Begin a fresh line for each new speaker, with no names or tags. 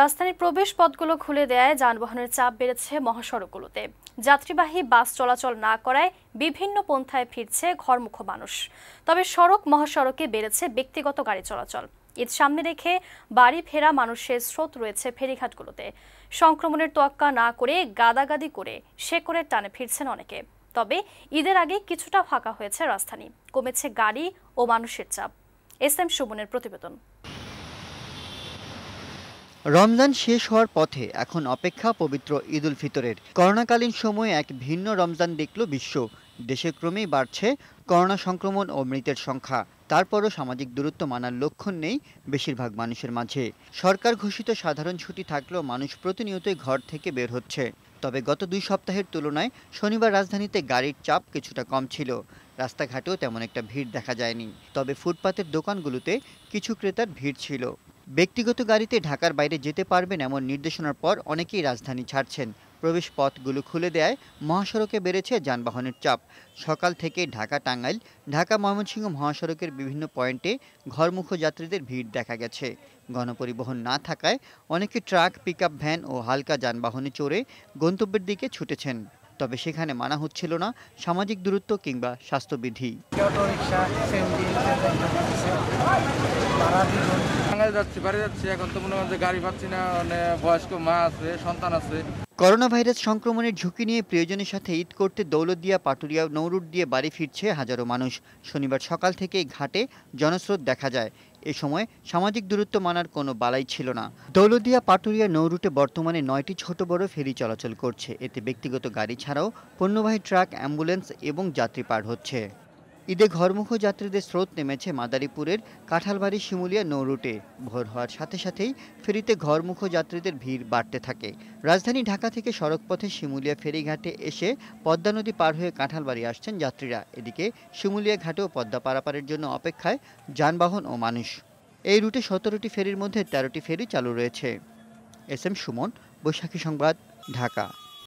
রাজধানীর প্রবেশ পথগুলো খুলে দেয় যানবাহনের চাপ বেড়েছে মহাসড়কগুলোতে যাত্রীবাহী বাস চলাচল না করায় বিভিন্ন পন্থায় ফিরছে ঘরমুখ মানুষ তবে সড়ক মহাসড়কে বেড়েছে ব্যক্তিগত গাড়ি চলাচল ঈদ সামনে রেখে বাড়ি ফেরা মানুষের স্রোত রয়েছে ফেরিঘাটগুলোতে সংক্রমণের তোয়াক্কা না করে গাদাগাদি করে শেকড়ের টানে ফিরছেন অনেকে তবে ঈদের আগে কিছুটা ফাঁকা হয়েছে রাজধানী কমেছে গাড়ি ও মানুষের চাপ এস এম সুমনের প্রতিবেদন
রমজান শেষ হওয়ার পথে এখন অপেক্ষা পবিত্র ঈদ উল ফিতরের করোনাকালীন সময়ে এক ভিন্ন রমজান দেখল বিশ্ব দেশে ক্রমেই বাড়ছে করোনা সংক্রমণ ও মৃতের সংখ্যা তারপরও সামাজিক দূরত্ব মানার লক্ষণ নেই বেশিরভাগ মানুষের মাঝে সরকার ঘোষিত সাধারণ ছুটি থাকলেও মানুষ প্রতিনিয়তই ঘর থেকে বের হচ্ছে তবে গত দুই সপ্তাহের তুলনায় শনিবার রাজধানীতে গাড়ির চাপ কিছুটা কম ছিল রাস্তাঘাটেও তেমন একটা ভিড় দেখা যায়নি তবে ফুটপাতের দোকানগুলোতে কিছু ক্রেতার ভিড় ছিল ব্যক্তিগত গাড়িতে ঢাকার বাইরে যেতে পারবেন এমন নির্দেশনার পর অনেকেই রাজধানী ছাড়ছেন প্রবেশ পথগুলো খুলে দেয় মহাসড়কে বেড়েছে যানবাহনের চাপ সকাল থেকে ঢাকা টাঙ্গাইল ঢাকা ময়মনসিংহ মহাসড়কের বিভিন্ন পয়েন্টে ঘরমুখ যাত্রীদের ভিড় দেখা গেছে গণপরিবহন না থাকায় অনেকে ট্রাক পিকআপ ভ্যান ও হালকা যানবাহনে চড়ে গন্তব্যের দিকে ছুটেছেন তবে সেখানে মানা হচ্ছিল না সামাজিক দূরত্ব কিংবা স্বাস্থ্যবিধি
মানে বয়স্ক মা আছে সন্তান আছে
করোনা ভাইরাস সংক্রমণের ঝুঁকি নিয়ে প্রিয়জনের সাথে ঈদ করতে দৌলতদিয়া পাটুরিয়া নৌরুট দিয়ে বাড়ি ফিরছে হাজারো মানুষ শনিবার সকাল থেকে ঘাটে জনস্রোত দেখা যায় এ সময় সামাজিক দূরত্ব মানার কোনো বালাই ছিল না দৌলদিয়া পাটুরিয়া নৌরুটে বর্তমানে নয়টি ছোট বড় ফেরি চলাচল করছে এতে ব্যক্তিগত গাড়ি ছাড়াও পণ্যবাহী ট্রাক অ্যাম্বুলেন্স এবং যাত্রী পার হচ্ছে ঈদে ঘরমুখ যাত্রীদের স্রোত নেমেছে মাদারীপুরের কাঁঠালবাড়ি শিমুলিয়া নৌরুটে ভোর হওয়ার সাথে সাথেই ফেরিতে ঘরমুখ যাত্রীদের ভিড় বাড়তে থাকে রাজধানী ঢাকা থেকে সড়কপথে শিমুলিয়া ফেরিঘাটে এসে পদ্মা নদী পার হয়ে কাঁঠালবাড়ি আসছেন যাত্রীরা এদিকে শিমুলিয়া ঘাটেও পদ্মা পারাপারের জন্য অপেক্ষায় যানবাহন ও মানুষ এই রুটে সতেরোটি ফেরির মধ্যে তেরোটি ফেরি চালু রয়েছে এস এম সুমন বৈশাখী সংবাদ ঢাকা